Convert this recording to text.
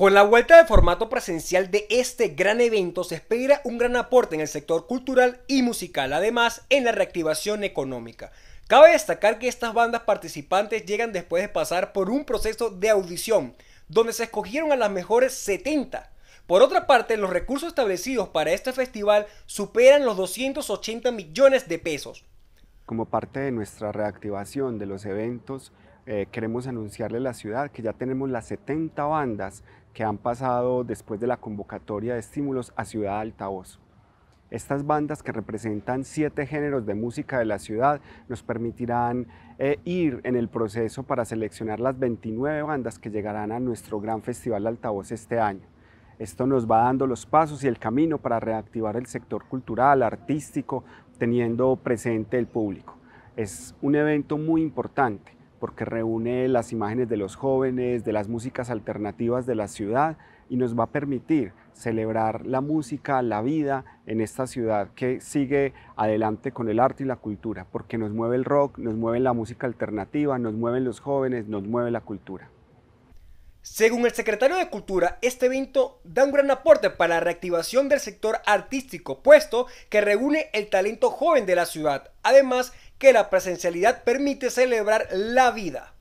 Con la vuelta de formato presencial de este gran evento se espera un gran aporte en el sector cultural y musical, además en la reactivación económica. Cabe destacar que estas bandas participantes llegan después de pasar por un proceso de audición, donde se escogieron a las mejores 70. Por otra parte, los recursos establecidos para este festival superan los 280 millones de pesos. Como parte de nuestra reactivación de los eventos, eh, queremos anunciarle a la ciudad que ya tenemos las 70 bandas que han pasado después de la convocatoria de estímulos a Ciudad Altavoz. Estas bandas que representan siete géneros de música de la ciudad nos permitirán eh, ir en el proceso para seleccionar las 29 bandas que llegarán a nuestro gran festival Altavoz este año. Esto nos va dando los pasos y el camino para reactivar el sector cultural, artístico, teniendo presente el público. Es un evento muy importante porque reúne las imágenes de los jóvenes, de las músicas alternativas de la ciudad y nos va a permitir celebrar la música, la vida en esta ciudad que sigue adelante con el arte y la cultura, porque nos mueve el rock, nos mueve la música alternativa, nos mueven los jóvenes, nos mueve la cultura. Según el secretario de Cultura, este evento da un gran aporte para la reactivación del sector artístico, puesto que reúne el talento joven de la ciudad, además que la presencialidad permite celebrar la vida.